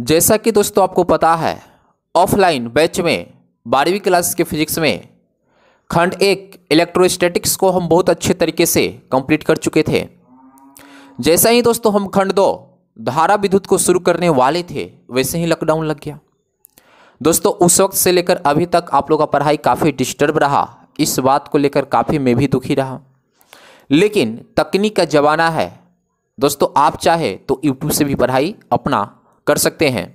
जैसा कि दोस्तों आपको पता है ऑफलाइन बैच में बारहवीं क्लास के फिजिक्स में खंड एक इलेक्ट्रोस्टैटिक्स को हम बहुत अच्छे तरीके से कंप्लीट कर चुके थे जैसा ही दोस्तों हम खंड दो धारा विद्युत को शुरू करने वाले थे वैसे ही लॉकडाउन लग गया दोस्तों उस वक्त से लेकर अभी तक आप लोगों का पढ़ाई काफ़ी डिस्टर्ब रहा इस बात को लेकर काफ़ी मैं भी दुखी रहा लेकिन तकनीक का जमाना है दोस्तों आप चाहे तो यूट्यूब से भी पढ़ाई अपना कर सकते हैं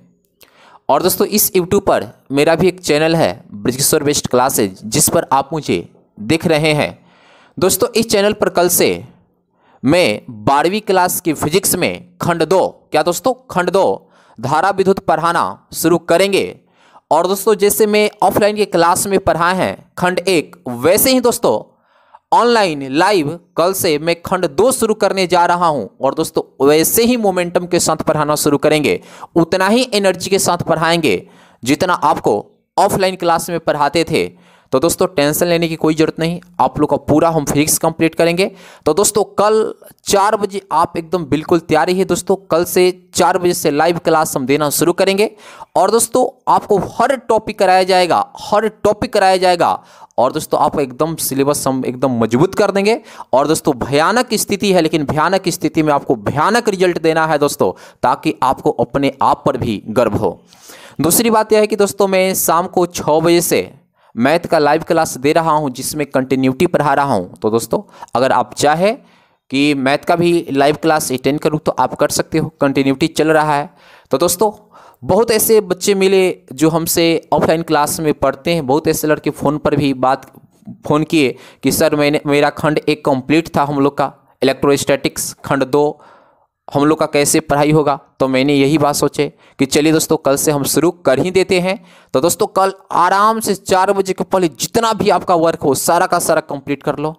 और दोस्तों इस यूट्यूब पर मेरा भी एक चैनल है ब्रजेश्वर बेस्ट क्लासेज जिस पर आप मुझे देख रहे हैं दोस्तों इस चैनल पर कल से मैं बारहवीं क्लास की फिजिक्स में खंड दो क्या दोस्तों खंड दो धारा विद्युत पढ़ाना शुरू करेंगे और दोस्तों जैसे मैं ऑफलाइन के क्लास में पढ़ाए हैं खंड एक वैसे ही दोस्तों ऑनलाइन लाइव कल से मैं खंड दो शुरू करने जा रहा हूं और दोस्तों वैसे ही मोमेंटम के साथ पढ़ाना शुरू करेंगे उतना ही एनर्जी के साथ पढ़ाएंगे जितना आपको ऑफलाइन क्लास में पढ़ाते थे तो दोस्तों टेंशन लेने की कोई ज़रूरत नहीं आप लोग का पूरा हम फिजिक्स कंप्लीट करेंगे तो दोस्तों कल चार बजे आप एकदम बिल्कुल तैयारी है दोस्तों कल से चार बजे से लाइव क्लास हम देना शुरू करेंगे और दोस्तों आपको हर टॉपिक कराया जाएगा हर टॉपिक कराया जाएगा और दोस्तों आपको एकदम सिलेबस हम एकदम मजबूत कर देंगे और दोस्तों भयानक स्थिति है लेकिन भयानक स्थिति में आपको भयानक रिजल्ट देना है दोस्तों ताकि आपको अपने आप पर भी गर्व हो दूसरी बात यह है कि दोस्तों मैं शाम को छः बजे से मैथ का लाइव क्लास दे रहा हूँ जिसमें कंटिन्यूटी पढ़ा रहा हूँ तो दोस्तों अगर आप चाहे कि मैथ का भी लाइव क्लास अटेंड करूँ तो आप कर सकते हो कंटिन्यूटी चल रहा है तो दोस्तों बहुत ऐसे बच्चे मिले जो हमसे ऑफलाइन क्लास में पढ़ते हैं बहुत ऐसे लड़के फ़ोन पर भी बात फ़ोन किए कि सर मैंने मेरा खंड एक कंप्लीट था हम लोग का इलेक्ट्रोस्टैटिक्स खंड दो हम लोग का कैसे पढ़ाई होगा तो मैंने यही बात सोचे कि चलिए दोस्तों कल से हम शुरू कर ही देते हैं तो दोस्तों कल आराम से चार बजे के पहले जितना भी आपका वर्क हो सारा का सारा कंप्लीट कर लो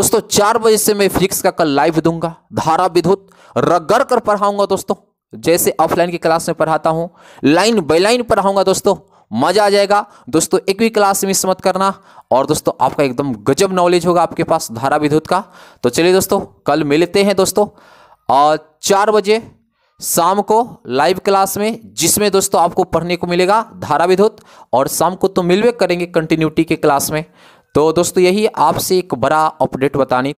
दोस्तों चार बजे से मैं फिजिक्स का कल लाइव दूंगा धारा विद्युत रगड़ कर पढ़ाऊंगा दोस्तों जैसे ऑफलाइन की क्लास में पढ़ाता हूँ लाइन बाई लाइन पढ़ाऊंगा दोस्तों मजा आ जाएगा दोस्तों एक भी क्लास मिस मत करना और दोस्तों आपका एकदम गजब नॉलेज होगा आपके पास धारा विद्युत का तो चलिए दोस्तों कल मिलते हैं दोस्तों और चार बजे शाम को लाइव क्लास में जिसमें दोस्तों आपको पढ़ने को मिलेगा धारा विद्युत और शाम को तो मिलवे करेंगे कंटिन्यूटी के क्लास में तो दोस्तों यही आपसे एक बड़ा अपडेट बतानी